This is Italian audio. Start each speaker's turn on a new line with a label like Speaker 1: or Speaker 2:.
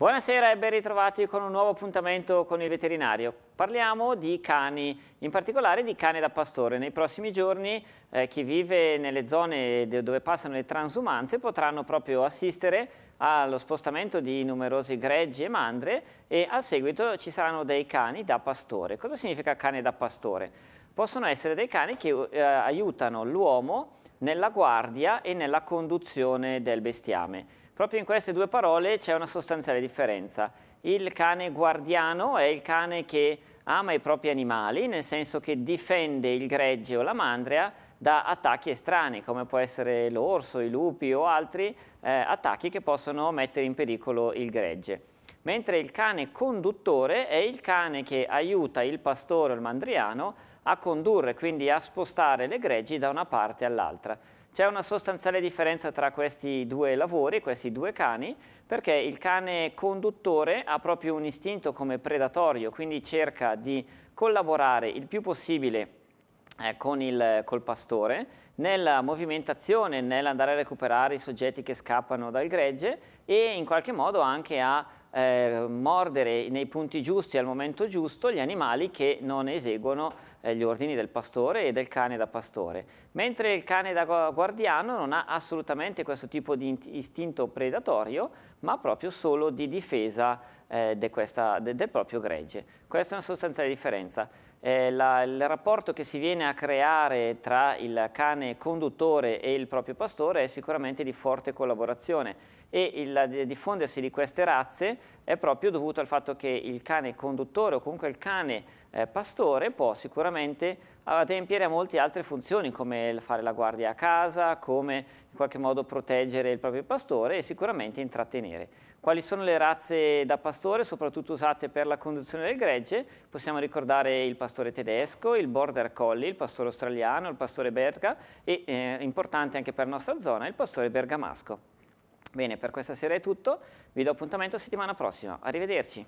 Speaker 1: Buonasera e ben ritrovati con un nuovo appuntamento con il veterinario. Parliamo di cani, in particolare di cane da pastore. Nei prossimi giorni eh, chi vive nelle zone dove passano le transumanze potranno proprio assistere allo spostamento di numerosi greggi e mandre e a seguito ci saranno dei cani da pastore. Cosa significa cane da pastore? Possono essere dei cani che eh, aiutano l'uomo nella guardia e nella conduzione del bestiame. Proprio in queste due parole c'è una sostanziale differenza. Il cane guardiano è il cane che ama i propri animali, nel senso che difende il gregge o la mandria da attacchi estranei, come può essere l'orso, i lupi o altri eh, attacchi che possono mettere in pericolo il gregge mentre il cane conduttore è il cane che aiuta il pastore o il mandriano a condurre, quindi a spostare le greggi da una parte all'altra. C'è una sostanziale differenza tra questi due lavori, questi due cani, perché il cane conduttore ha proprio un istinto come predatorio, quindi cerca di collaborare il più possibile eh, con il, col pastore nella movimentazione, nell'andare a recuperare i soggetti che scappano dal gregge e in qualche modo anche a eh, mordere nei punti giusti al momento giusto gli animali che non eseguono eh, gli ordini del pastore e del cane da pastore, mentre il cane da guardiano non ha assolutamente questo tipo di istinto predatorio, ma proprio solo di difesa eh, de de, del proprio gregge. Questa è una sostanziale differenza. Eh, la, il rapporto che si viene a creare tra il cane conduttore e il proprio pastore è sicuramente di forte collaborazione e il diffondersi di queste razze è proprio dovuto al fatto che il cane conduttore o comunque il cane eh, pastore può sicuramente adempiere a molte altre funzioni come fare la guardia a casa, come in qualche modo proteggere il proprio pastore e sicuramente intrattenere. Quali sono le razze da pastore soprattutto usate per la conduzione del gregge? Possiamo ricordare il pastore tedesco, il border collie, il pastore australiano, il pastore berga e, eh, importante anche per la nostra zona, il pastore bergamasco. Bene, per questa sera è tutto, vi do appuntamento settimana prossima. Arrivederci!